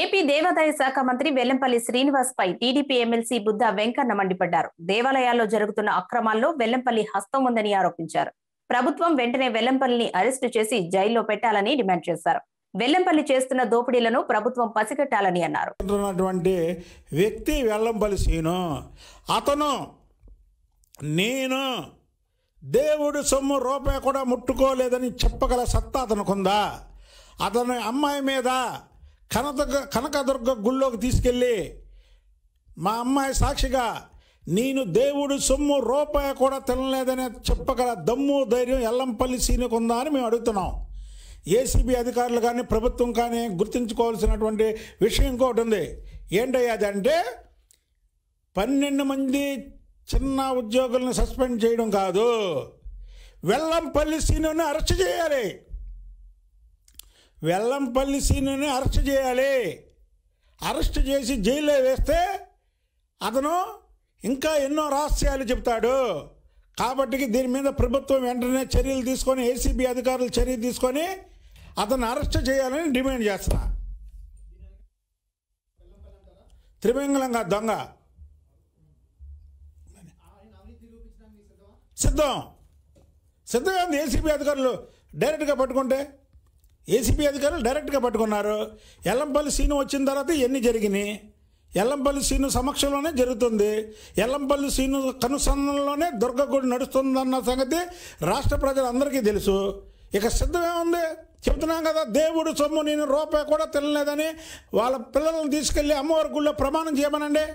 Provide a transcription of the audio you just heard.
AP దేవాదాయ శాఖ మంత్రి వెల్లంపల్లి శ్రీనివాస్ పై టీడీపీ ఎమ్మెల్సీ బుద్ధ వెంకన్న మండిపడ్డారు దేవాలయాల్లో జరుగుతున్న అక్రమాల్లో వెల్లంపల్లి హస్తం ఉందని ఆరోపించారు ప్రభుత్వం వెంటనే వెల్లంపల్లిని అరెస్టు చేసి జైల్లో పెట్టాలని డిమాండ్ చేశారు వెల్లంపల్లి చేస్తున్న దోపిడీలను ప్రభుత్వం పసిగట్టాలని అన్నారు వ్యక్తి వెల్లంపల్లి సీను అతను నేను దేవుడు సొమ్ము రూపాయి కూడా ముట్టుకోలేదని చెప్పగల సత్తా అతనుకుందా అతని అమ్మాయి మీద కనదుర్గ కనకదుర్గ గుళ్ళోకి తీసుకెళ్ళి మా అమ్మాయి సాక్షిగా నేను దేవుడు సొమ్ము రూపాయి కూడా తినలేదని చెప్పగల దమ్ము ధైర్యం ఎల్లంపల్లి సీనుకుందా అని మేము అడుగుతున్నాం ఏసీబీ అధికారులు కానీ ప్రభుత్వం కానీ గుర్తుంచుకోవాల్సినటువంటి విషయం ఇంకోటి ఉంది అంటే పన్నెండు మంది చిన్న ఉద్యోగులను సస్పెండ్ చేయడం కాదు వెల్లంపల్లి సీనుని అరెస్ట్ చేయాలి వెల్లంపల్లి సీనుని అరెస్ట్ చేయాలి అరెస్ట్ చేసి జైల్లో వేస్తే అతను ఇంకా ఎన్నో రహస్యాలు చెప్తాడు కాబట్టి దీని మీద ప్రభుత్వం వెంటనే చర్యలు తీసుకొని ఏసీబీ అధికారులు చర్యలు తీసుకొని అతను అరెస్ట్ చేయాలని డిమాండ్ చేస్తున్నా త్రివేంగళంగా దొంగ సిద్ధం సిద్ధంగా ఏసీబీ అధికారులు డైరెక్ట్గా పట్టుకుంటే ఏసీపీ అధికారులు డైరెక్ట్గా పట్టుకున్నారు ఎల్లంపల్లి సీను వచ్చిన తర్వాత ఇవన్నీ జరిగినాయి ఎల్లంపల్లి సీను సమక్షంలోనే జరుగుతుంది ఎల్లంపల్లి సీను కనుసంధానంలోనే దుర్గగుడి నడుస్తుందన్న సంగతి రాష్ట్ర ప్రజలందరికీ తెలుసు ఇక సిద్ధమే ఉంది చెప్తున్నాం కదా దేవుడు సొమ్ము నేను రూపాయి కూడా తినలేదని వాళ్ళ పిల్లలను తీసుకెళ్ళి అమ్మవారి గుళ్ళో ప్రమాణం చేయమనండి